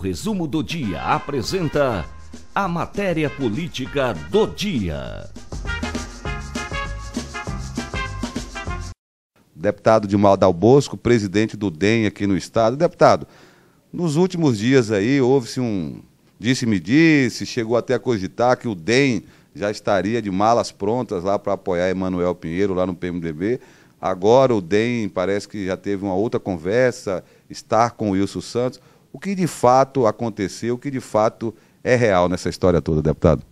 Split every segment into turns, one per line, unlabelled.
resumo do dia apresenta a matéria política do dia. Deputado de Dal Bosco, presidente do DEM aqui no estado. Deputado, nos últimos dias aí houve-se um disse-me disse, chegou até a cogitar que o DEM já estaria de malas prontas lá para apoiar Emanuel Pinheiro lá no PMDB. Agora o DEM parece que já teve uma outra conversa, estar com o Wilson Santos o que de fato aconteceu, o que de fato é real nessa história toda, deputado?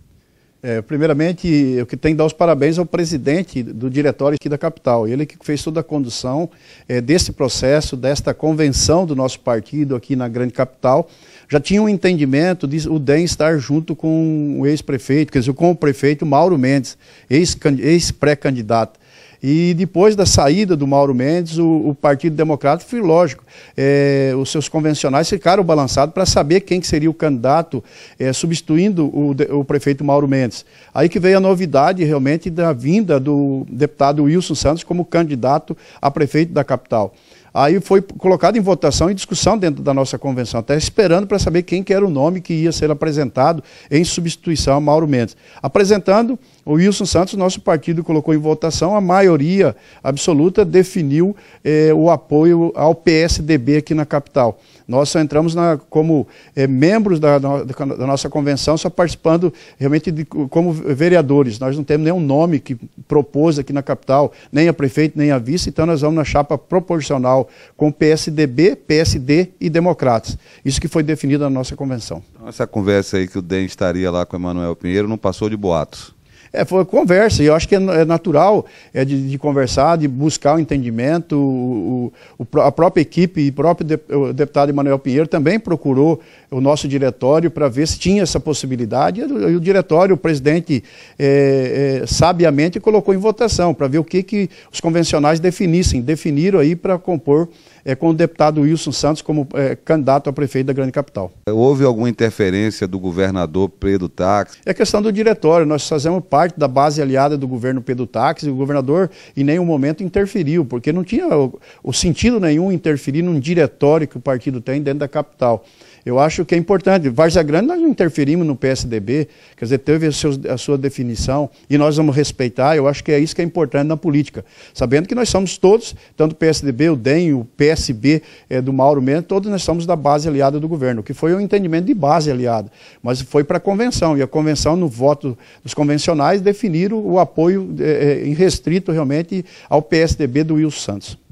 É, primeiramente, eu que tenho que dar os parabéns ao presidente do diretório aqui da capital. Ele que fez toda a condução é, desse processo, desta convenção do nosso partido aqui na grande capital. Já tinha um entendimento de o DEM estar junto com o ex-prefeito, quer dizer, com o prefeito Mauro Mendes, ex-pré-candidato. E depois da saída do Mauro Mendes, o, o Partido Democrático, foi lógico, é, os seus convencionais ficaram balançados para saber quem que seria o candidato é, substituindo o, o, prefeito Mauro Mendes. Aí que veio a novidade realmente da vinda do deputado Wilson Santos como candidato a prefeito da capital. Aí foi colocado em votação e discussão dentro da nossa convenção, até esperando para saber quem que era o nome que ia ser apresentado em substituição a Mauro Mendes. Apresentando, o Wilson Santos, nosso partido colocou em votação, a maioria absoluta definiu eh, o apoio ao PSDB aqui na capital. Nós só entramos na, como eh, membros da, da, da, nossa convenção, só participando realmente de, como vereadores. Nós não temos nenhum nome que propôs aqui na capital, nem a prefeita nem a vice, então nós vamos na chapa proporcional com PSDB, PSD e Democratas. Isso que foi definido na nossa convenção.
Então, essa conversa aí que o DEM estaria lá com o Emanuel Pinheiro não passou de boatos.
É, foi conversa, e eu acho que é, é, natural é de, de, conversar, de buscar o entendimento. O, o, a própria equipe e próprio deputado Emanuel Pinheiro também procurou o nosso diretório para ver se tinha essa possibilidade. E o, e o diretório, o presidente, é, é, sabiamente colocou em votação para ver o que, que os convencionais definissem, definiram aí para compor é, com o deputado Wilson Santos como é, candidato a prefeito da grande capital.
Houve alguma interferência do governador Pedro Táxi?
É questão do diretório, nós fazemos parte parte da base aliada do governo Pedro Táxi, o governador em nenhum momento interferiu, porque não tinha o, o sentido nenhum interferir num diretório que o partido tem dentro da capital. Eu acho que é importante. Várzea Grande nós não interferimos no PSDB, quer dizer, teve a, a, sua definição e nós vamos respeitar. Eu acho que é isso que é importante na política. Sabendo que nós somos todos, tanto o PSDB, o DEM, o PSB é, do Mauro Mendes, todos nós somos da base aliada do governo, que foi o um entendimento de base aliada. Mas foi para a convenção, e a convenção, no voto dos convencionais, mais definiram o apoio é, é realmente ao PSDB do Wilson Santos.